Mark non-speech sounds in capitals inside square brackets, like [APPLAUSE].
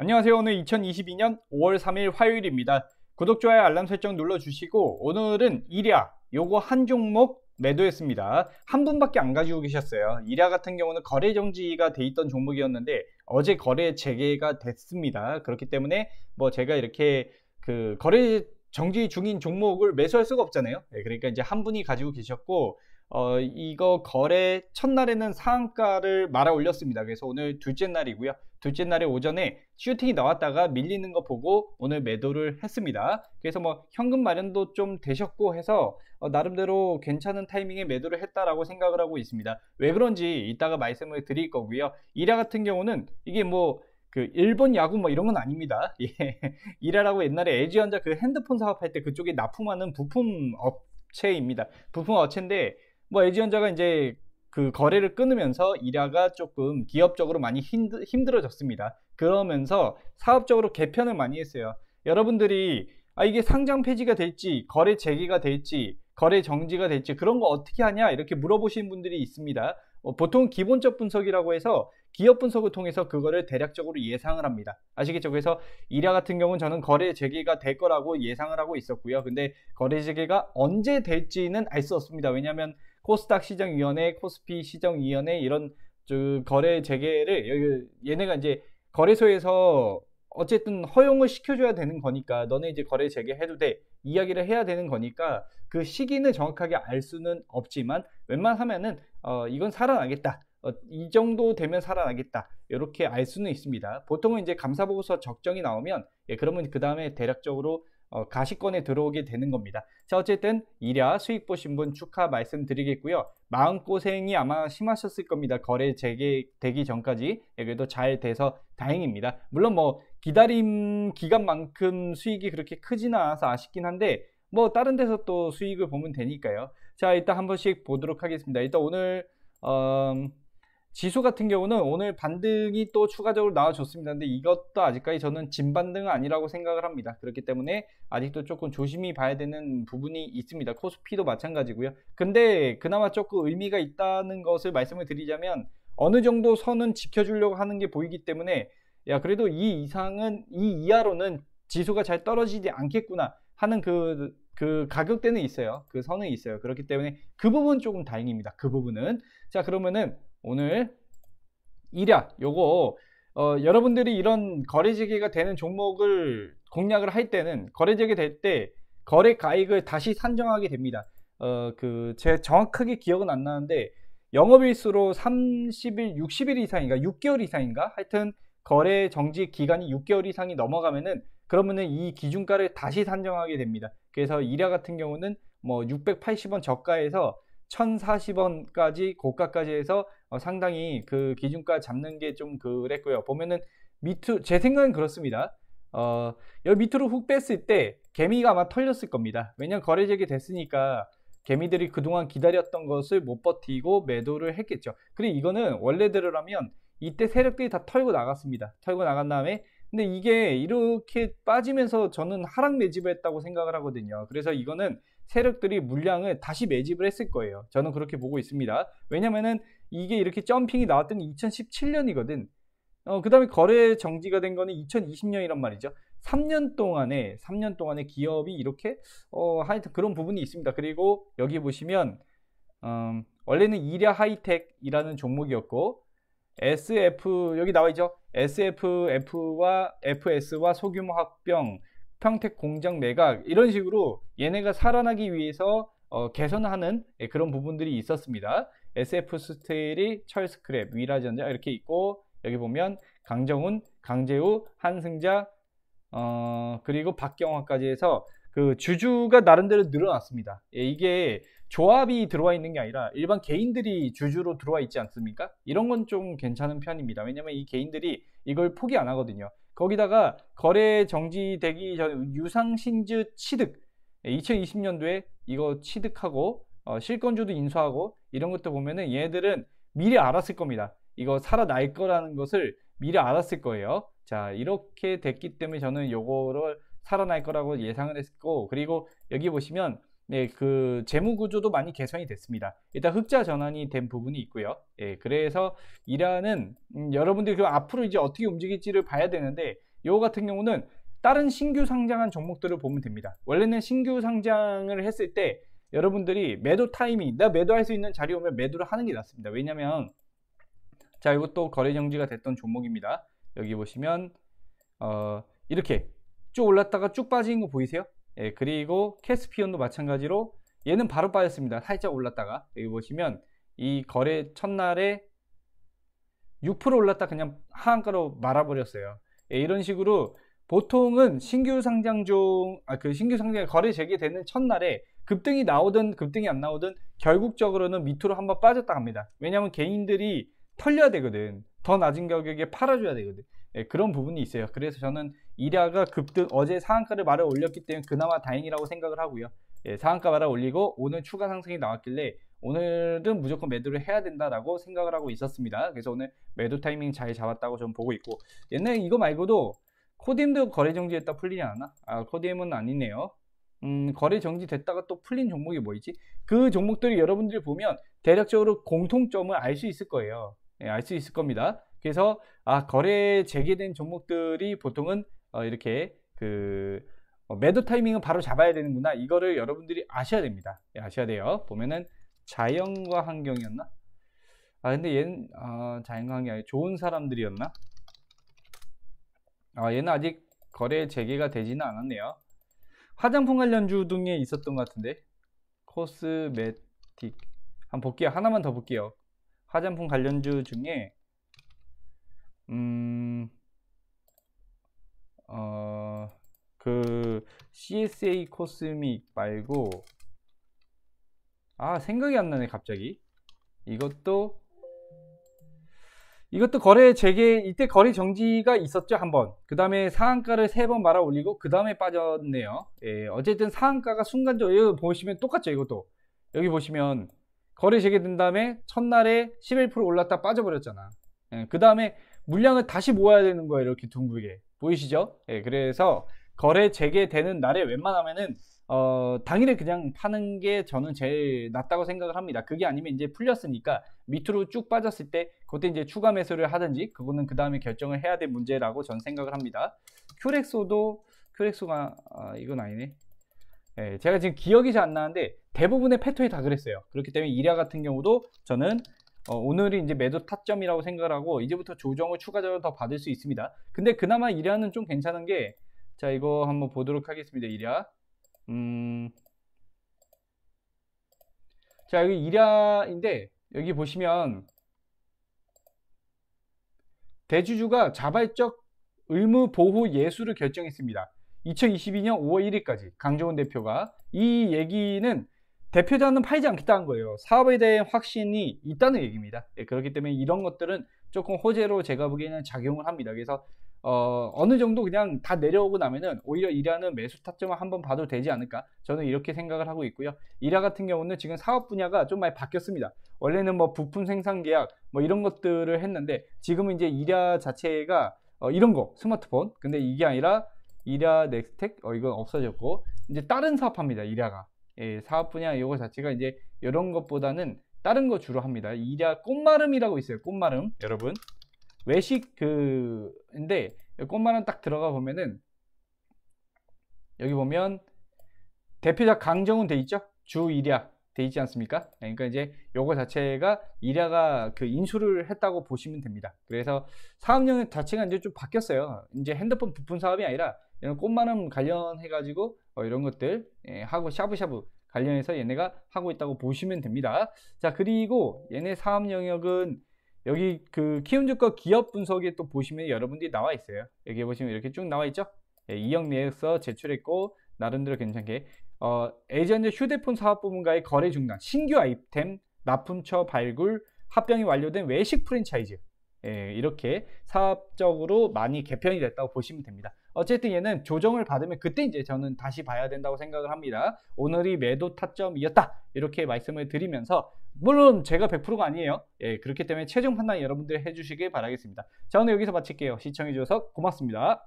안녕하세요. 오늘 2022년 5월 3일 화요일입니다. 구독, 좋아요, 알람 설정 눌러주시고 오늘은 일야 요거 한 종목 매도했습니다. 한 분밖에 안 가지고 계셨어요. 일야 같은 경우는 거래 정지가 돼 있던 종목이었는데 어제 거래 재개가 됐습니다. 그렇기 때문에 뭐 제가 이렇게 그 거래 정지 중인 종목을 매수할 수가 없잖아요. 네, 그러니까 이제 한 분이 가지고 계셨고 어, 이거 거래 첫날에는 상한가를 말아 올렸습니다. 그래서 오늘 둘째 날이고요. 둘째 날에 오전에 슈팅이 나왔다가 밀리는 거 보고 오늘 매도를 했습니다. 그래서 뭐 현금 마련도 좀 되셨고 해서 어, 나름대로 괜찮은 타이밍에 매도를 했다라고 생각을 하고 있습니다. 왜 그런지 이따가 말씀을 드릴 거고요. 이라 같은 경우는 이게 뭐 그 일본 야구 뭐 이런 건 아닙니다. [LAUGHS] 예. 이라라고 옛날에 LG전자 그 핸드폰 사업할 때 그쪽에 납품하는 부품 업체입니다. 부품 업체인데 뭐 LG전자가 이제 그 거래를 끊으면서 일화가 조금 기업적으로 많이 힘들, 힘들어졌습니다. 그러면서 사업적으로 개편을 많이 했어요. 여러분들이 아 이게 상장 폐지가 될지 거래 재개가 될지 거래 정지가 될지 그런 거 어떻게 하냐 이렇게 물어보시는 분들이 있습니다. 어, 보통 기본적 분석이라고 해서 기업 분석을 통해서 그거를 대략적으로 예상을 합니다. 아시겠죠? 그래서 일야 같은 경우는 저는 거래 재개가 될 거라고 예상을 하고 있었고요. 근데 거래 재개가 언제 될지는 알 수 없습니다. 왜냐하면 코스닥 시정위원회, 코스피 시정위원회 이런 거래 재개를 얘네가 이제 거래소에서 어쨌든 허용을 시켜줘야 되는 거니까 너네 이제 거래 재개해도 돼 이야기를 해야 되는 거니까 그 시기는 정확하게 알 수는 없지만 웬만하면은 어 이건 살아나겠다 어이 정도 되면 살아나겠다 이렇게 알 수는 있습니다 보통은 이제 감사보고서 적정이 나오면 예 그러면 그 다음에 대략적으로 어, 가시권에 들어오게 되는 겁니다. 자, 어쨌든 이랴 수익 보신 분 축하 말씀드리겠고요. 마음고생이 아마 심하셨을 겁니다. 거래 재개되기 전까지. 예, 그래도 잘 돼서 다행입니다. 물론 뭐 기다림 기간만큼 수익이 그렇게 크진 않아서 아쉽긴 한데 뭐 다른 데서 또 수익을 보면 되니까요. 자, 일단 한 번씩 보도록 하겠습니다. 일단 오늘 음... 지수 같은 경우는 오늘 반등이 또 추가적으로 나와줬습니다. 근데 이것도 아직까지 저는 진반등은 아니라고 생각을 합니다. 그렇기 때문에 아직도 조금 조심히 봐야 되는 부분이 있습니다. 코스피도 마찬가지고요. 근데 그나마 조금 의미가 있다는 것을 말씀을 드리자면 어느 정도 선은 지켜주려고 하는 게 보이기 때문에 야 그래도 이 이상은 이 이하로는 지수가 잘 떨어지지 않겠구나 하는 그그 그 가격대는 있어요. 그 선은 있어요. 그렇기 때문에 그 부분 은 조금 다행입니다. 그 부분은. 자, 그러면은 오늘 일약 요거 어, 여러분들이 이런 거래재기가 되는 종목을 공략을 할 때는 거래재개 될때 거래 가액을 다시 산정하게 됩니다. 어, 그제 정확하게 기억은 안 나는데 영업일수로 30일, 60일 이상인가 6개월 이상인가 하여튼 거래 정지 기간이 6개월 이상이 넘어가면은 그러면은 이 기준가를 다시 산정하게 됩니다. 그래서 일야 같은 경우는 뭐 680원 저가에서 1040원까지 고가까지 해서 어, 상당히 그 기준가 잡는 게 좀 그랬고요. 보면은 밑으로 제 생각은 그렇습니다. 어, 여기 밑으로 훅 뺐을 때 개미가 아마 털렸을 겁니다. 왜냐면 거래제기 됐으니까 개미들이 그동안 기다렸던 것을 못 버티고 매도를 했겠죠. 그리고 이거는 원래대로라면 이때 세력들이 다 털고 나갔습니다. 털고 나간 다음에 근데 이게 이렇게 빠지면서 저는 하락 매집을 했다고 생각을 하거든요. 그래서 이거는 세력들이 물량을 다시 매집을 했을 거예요. 저는 그렇게 보고 있습니다. 왜냐면은 이게 이렇게 점핑이 나왔던 게 2017년이거든. 어, 그 다음에 거래 정지가 된 거는 2020년이란 말이죠. 3년 동안에, 3년 동안에 기업이 이렇게, 어, 하여튼 그런 부분이 있습니다. 그리고 여기 보시면, 음, 원래는 이랴 하이텍이라는 종목이었고, SF, 여기 나와 있죠. SFF와 FS와 소규모 합병, 평택 공장 매각, 이런 식으로 얘네가 살아나기 위해서 어, 개선하는 예, 그런 부분들이 있었습니다. SF 스테일이 철스크랩, 위라전자 이렇게 있고 여기 보면 강정훈, 강재우, 한승자 어, 그리고 박경화까지 해서 그 주주가 나름대로 늘어났습니다. 예, 이게 조합이 들어와 있는 게 아니라 일반 개인들이 주주로 들어와 있지 않습니까? 이런 건 좀 괜찮은 편입니다. 왜냐면 이 개인들이 이걸 포기 안 하거든요. 거기다가 거래 정지되기 전 유상신주 취득 2020년도에 예, 이거 취득하고 어, 실권주도 인수하고 이런 것도 보면은 얘들은 미리 알았을 겁니다. 이거 살아날 거라는 것을 미리 알았을 거예요. 자 이렇게 됐기 때문에 저는 요거를 살아날 거라고 예상을 했고 그리고 여기 보시면 네, 그 재무 구조도 많이 개선이 됐습니다. 일단 흑자 전환이 된 부분이 있고요. 예, 그래서 이란는 음, 여러분들이 그 앞으로 이제 어떻게 움직일지를 봐야 되는데 요 같은 경우는 다른 신규 상장한 종목들을 보면 됩니다. 원래는 신규 상장을 했을 때 여러분들이 매도 타이밍, 내가 매도할 수 있는 자리 오면 매도를 하는 게 낫습니다. 왜냐면 자 이것도 거래 정지가 됐던 종목입니다. 여기 보시면 어, 이렇게 쭉 올랐다가 쭉 빠진 거 보이세요? 예, 그리고 캐스피온도 마찬가지로 얘는 바로 빠졌습니다. 살짝 올랐다가 여기 보시면 이 거래 첫날에 6% 올랐다 그냥 하한가로 말아버렸어요. 예, 이런 식으로 보통은 신규 상장 중, 아, 그 신규 상장 거래 재개되는 첫날에 급등이 나오든 급등이 안 나오든 결국적으로는 밑으로 한번 빠졌다 갑니다. 왜냐하면 개인들이 털려야 되거든. 더 낮은 가격에 팔아줘야 되거든. 예, 그런 부분이 있어요. 그래서 저는 이라가 급등 어제 상한가를 말해 올렸기 때문에 그나마 다행이라고 생각을 하고요. 예, 상한가 말해 올리고 오늘 추가 상승이 나왔길래 오늘은 무조건 매도를 해야 된다라고 생각을 하고 있었습니다. 그래서 오늘 매도 타이밍 잘 잡았다고 좀 보고 있고 옛날에 이거 말고도 코딤도 거래 정지했다 풀리지 않아? 아 코딤은 아니네요. 음, 거래 정지됐다가 또 풀린 종목이 뭐 있지? 그 종목들이 여러분들 보면 대략적으로 공통점을 알 수 있을 거예요. 예, 알 수 있을 겁니다. 그래서 아 거래 재개된 종목들이 보통은 어, 이렇게 그 어, 매도 타이밍은 바로 잡아야 되는구나 이거를 여러분들이 아셔야 됩니다. 예, 아셔야 돼요. 보면은 자연과 환경이었나? 아 근데 얘는 아, 자연과 환경이 좋은 사람들이었나? 아 얘는 아직 거래 재개가 되지는 않았네요. 화장품 관련주 등에 있었던 것 같은데 코스메틱 한번 볼게요 하나만 더 볼게요 화장품 관련주 중에 음... 어... 그 CSA 코스믹 말고 아 생각이 안 나네 갑자기 이것도 이것도 거래 재개 이때 거래 정지가 있었죠 한 번. 그 다음에 상한가를 세 번 말아 올리고 그 다음에 빠졌네요. 예, 어쨌든 상한가가 순간적으로 여기 보시면 똑같죠 이것도. 여기 보시면 거래 재개된 다음에 첫날에 11% 올랐다 빠져버렸잖아. 예, 그 다음에 물량을 다시 모아야 되는 거예요 이렇게 둥글게 보이시죠? 예, 그래서 거래 재개되는 날에 웬만하면은 어, 당일에 그냥 파는 게 저는 제일 낫다고 생각을 합니다. 그게 아니면 이제 풀렸으니까 밑으로 쭉 빠졌을 때 그때 이제 추가 매수를 하든지 그거는 그 다음에 결정을 해야 될 문제라고 저는 생각을 합니다. 큐렉소도 큐렉소가 아, 이건 아니네. 예, 제가 지금 기억이 잘 안 나는데 대부분의 패턴이 다 그랬어요. 그렇기 때문에 이랴 같은 경우도 저는 어, 오늘이 이제 매도 타점이라고 생각하고 을 이제부터 조정을 추가적으로 더 받을 수 있습니다. 근데 그나마 이랴는 좀 괜찮은 게 자 이거 한번 보도록 하겠습니다. 이랴 음, 자 여기 일야인데 여기 보시면 대주주가 자발적 의무 보호 예수를 결정했습니다. 2022년 5월 1일까지 강정원 대표가 이 얘기는 대표자는 팔지 않겠다는 거예요. 사업에 대한 확신이 있다는 얘기입니다. 네, 그렇기 때문에 이런 것들은 조금 호재로 제가 보기에는 작용을 합니다. 그래서 어, 어느 정도 그냥 다 내려오고 나면은 오히려 이라는 매수 타점을 한번 봐도 되지 않을까 저는 이렇게 생각을 하고 있고요 이라 같은 경우는 지금 사업 분야가 좀 많이 바뀌었습니다 원래는 뭐 부품 생산 계약 뭐 이런 것들을 했는데 지금은 이제 이라 자체가 어, 이런 거 스마트폰 근데 이게 아니라 이라 넥스텍 어, 이건 없어졌고 이제 다른 사업합니다 이라가 예, 사업 분야 이거 자체가 이제 이런 것보다는 다른 거 주로 합니다 이라 꽃마름이라고 있어요 꽃마름 여러분 외식 그인데 꽃만원 딱 들어가 보면은 여기 보면 대표작 강정은돼 있죠? 주 일야 돼 있지 않습니까? 네, 그러니까 이제 요거 자체가 일야가 그 인수를 했다고 보시면 됩니다. 그래서 사업용 자체가 이제 좀 바뀌었어요. 이제 핸드폰 부품 사업이 아니라 이런 꽃만원 관련해 가지고 어 이런 것들 예, 하고 샤브샤브 관련해서 얘네가 하고 있다고 보시면 됩니다. 자 그리고 얘네 사업 영역은 여기 그 키움증권 기업 분석에 또 보시면 여러분들이 나와 있어요. 여기 보시면 이렇게 쭉 나와 있죠. 예, 2억 내에서 제출했고 나름대로 괜찮게 어, 에이전트 휴대폰 사업 부문과의 거래 중단, 신규 아이템 납품처 발굴, 합병이 완료된 외식 프랜차이즈 예, 이렇게 사업적으로 많이 개편이 됐다고 보시면 됩니다. 어쨌든 얘는 조정을 받으면 그때 이제 저는 다시 봐야 된다고 생각을 합니다. 오늘이 매도 타점이었다. 이렇게 말씀을 드리면서 물론 제가 100%가 아니에요. 예, 그렇기 때문에 최종 판단 여러분들 해주시길 바라겠습니다. 자, 오늘 여기서 마칠게요. 시청해주셔서 고맙습니다.